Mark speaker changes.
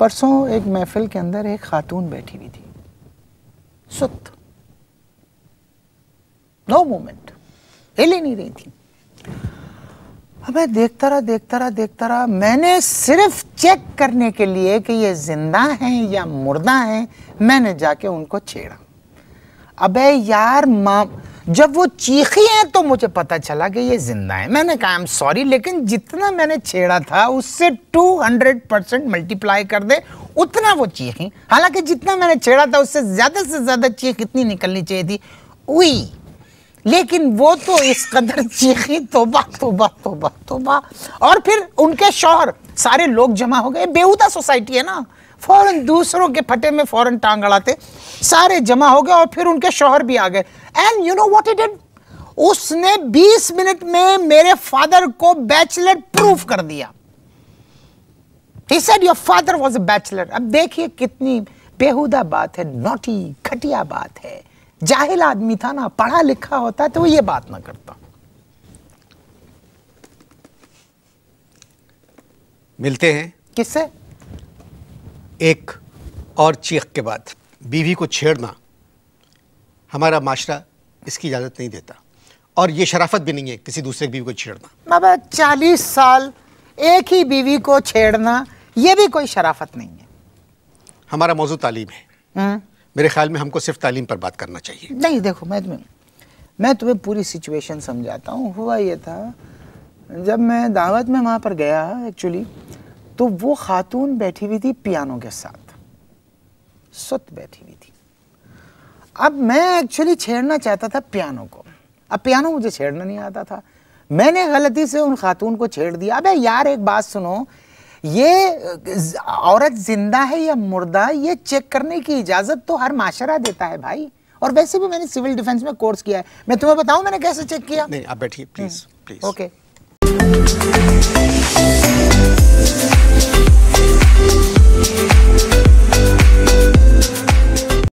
Speaker 1: परसों एक महफिल के अंदर एक खातून बैठी हुई थी सुत नो मोमेंट हिल ही नहीं रही थी मैं देखता रहा देखता रहा देखता रहा मैंने सिर्फ चेक करने के लिए कि ये जिंदा हैं या मुर्दा हैं मैंने जाके उनको छेड़ा अबे यार जब वो चीखी हैं तो मुझे पता चला कि ये जिंदा है मैंने कहा आई एम सॉरी लेकिन जितना मैंने छेड़ा था उससे 200 परसेंट मल्टीप्लाई कर दे उतना वो चीखी हालांकि जितना मैंने छेड़ा था उससे ज़्यादा से ज़्यादा चीख इतनी निकलनी चाहिए थी उई लेकिन वो तो इस कदर चीखी तोबा तोबा तोबा तोबा और फिर उनके शौहर सारे लोग जमा हो गए बेहूदा सोसाइटी है ना फौरन दूसरों के फटे में फौरन टांग अड़ाते सारे जमा हो गए और फिर उनके शौहर भी आ गए and you know what it did उसने 20 मिनट में मेरे फादर को बैचलर प्रूफ कर दिया he said your father was a bachelor अब देखिए कितनी बेहुदा बात है नोटी घटिया बात है जाहिल आदमी था ना पढ़ा लिखा होता तो वो ये बात ना करता मिलते हैं किससे
Speaker 2: एक और चीख के बाद बीवी को छेड़ना हमारा माशरा इसकी इजाज़त नहीं देता और ये शराफत भी नहीं है किसी दूसरे बीवी को छेड़ना
Speaker 1: बाबा चालीस साल एक ही बीवी को छेड़ना ये भी
Speaker 2: कोई शराफत नहीं है हमारा मौजूद तालीम है हम्म। मेरे ख्याल में हमको सिर्फ तालीम पर बात करना चाहिए
Speaker 1: नहीं देखो मैं तुम्हें मैं तुम्हें पूरी सिचुएशन समझाता हूँ हुआ ये था जब मैं दावत में वहाँ पर गया एक्चुअली तो वो खातून बैठी हुई थी पियानो के साथ सुत बैठी हुई थी अब मैं एक्चुअली छेड़ना चाहता था पियानो को अब पियानो मुझे छेड़ना नहीं आता था मैंने गलती से उन खातून को छेड़ दिया अबे यार एक बात सुनो ये औरत जिंदा है या मुर्दा ये चेक करने की इजाज़त तो हर माशरा देता है भाई और वैसे भी मैंने सिविल डिफेंस में कोर्स किया है मैं तुम्हें बताऊं मैंने कैसे चेक किया
Speaker 2: नहीं आप बैठिए प्लीज
Speaker 1: प्लीज ओके